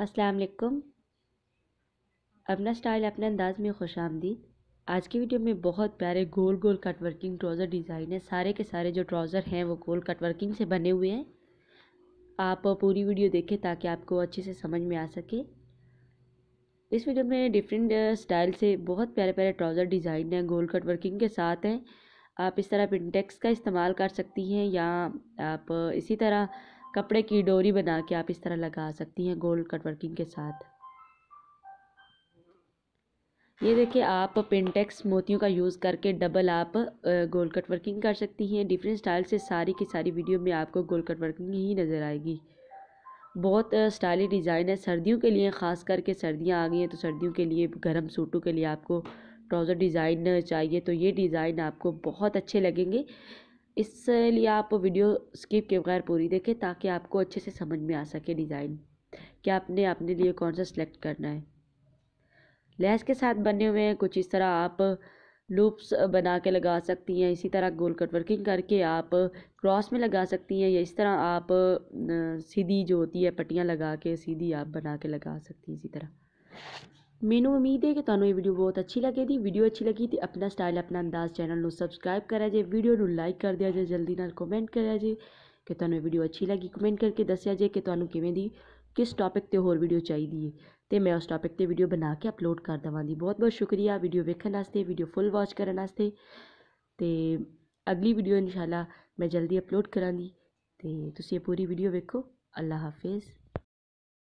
अस्सलाम वालेकुम अपना स्टाइल अपने अंदाज में खुश आमदी आज की वीडियो में बहुत प्यारे गोल गोल कट वर्किंग ट्राउज़र डिज़ाइन है सारे के सारे जो ट्राउज़र हैं वो गोल कट वर्किंग से बने हुए हैं आप पूरी वीडियो देखें ताकि आपको अच्छे से समझ में आ सके इस वीडियो में डिफरेंट स्टाइल uh, से बहुत प्यारे प्यारे ट्राउज़र डिज़ाइन हैं गोल कट वर्किंग के साथ हैं आप इस तरह पिनटेक्स का इस्तेमाल कर सकती हैं या आप इसी तरह कपड़े की डोरी बना के आप इस तरह लगा सकती हैं गोल्ड कट वर्किंग के साथ ये देखिए आप पेंटेक्स मोतियों का यूज़ करके डबल आप गोल कट वर्किंग कर सकती हैं डिफरेंट स्टाइल से सारी की सारी वीडियो में आपको गोल कट वर्किंग ही नज़र आएगी बहुत स्टाइली डिज़ाइन है सर्दियों के लिए ख़ास करके सर्दियाँ आ गई हैं तो सर्दियों के लिए गर्म सूटों के लिए आपको ट्राउज़र डिज़ाइन चाहिए तो ये डिज़ाइन आपको बहुत अच्छे लगेंगे इसलिए आप वीडियो स्किप के बगैर पूरी देखें ताकि आपको अच्छे से समझ में आ सके डिज़ाइन कि आपने अपने लिए कौन सा सिलेक्ट करना है लैस के साथ बने हुए हैं कुछ इस तरह आप लूप्स बना के लगा सकती हैं इसी तरह गोल कट वर्किंग करके आप क्रॉस में लगा सकती हैं या इस तरह आप सीधी जो होती है पट्टियाँ लगा के सीधी आप बना के लगा सकती हैं इसी तरह ਮੈਨੂੰ ਉਮੀਦ ਹੈ ਕਿ ਤੁਹਾਨੂੰ ਇਹ ਵੀਡੀਓ ਬਹੁਤ ਅੱਛੀ ਲੱਗੇਗੀ ਵੀਡੀਓ ਅੱਛੀ ਲੱਗੀ ਤੇ ਆਪਣਾ ਸਟਾਈਲ ਆਪਣਾ ਅੰਦਾਜ਼ ਚੈਨਲ ਨੂੰ ਸਬਸਕ੍ਰਾਈਬ ਕਰਿਆ ਜੇ ਵੀਡੀਓ ਨੂੰ ਲਾਈਕ ਕਰ ਦਿਆ ਜੇ ਜਲਦੀ ਨਾਲ ਕਮੈਂਟ ਕਰਿਆ ਜੇ ਕਿ ਤੁਹਾਨੂੰ ਇਹ ਵੀਡੀਓ ਅੱਛੀ ਲੱਗੀ ਕਮੈਂਟ ਕਰਕੇ ਦੱਸਿਆ ਜੇ ਕਿ ਤੁਹਾਨੂੰ ਕਿਵੇਂ ਦੀ ਕਿਸ ਟੌਪਿਕ ਤੇ ਹੋਰ ਵੀਡੀਓ ਚਾਹੀਦੀ ਹੈ ਤੇ ਮੈਂ ਉਸ ਟੌਪਿਕ ਤੇ ਵੀਡੀਓ ਬਣਾ ਕੇ ਅਪਲੋਡ ਕਰ ਦਵਾਂਗੀ ਬਹੁਤ ਬਹੁਤ ਸ਼ੁਕਰੀਆ ਵੀਡੀਓ ਵੇਖਣ ਵਾਸਤੇ ਵੀਡੀਓ ਫੁੱਲ ਵਾਚ ਕਰਨ ਵਾਸਤੇ ਤੇ ਅਗਲੀ ਵੀਡੀਓ ਇਨਸ਼ਾਅੱਲਾ ਮੈਂ ਜਲਦੀ ਅਪਲੋਡ ਕਰਾਂਗੀ ਤੇ ਤੁਸੀਂ ਇਹ ਪੂਰੀ ਵੀਡੀਓ ਵੇਖੋ ਅੱਲਾ ਹਾਫਿਜ਼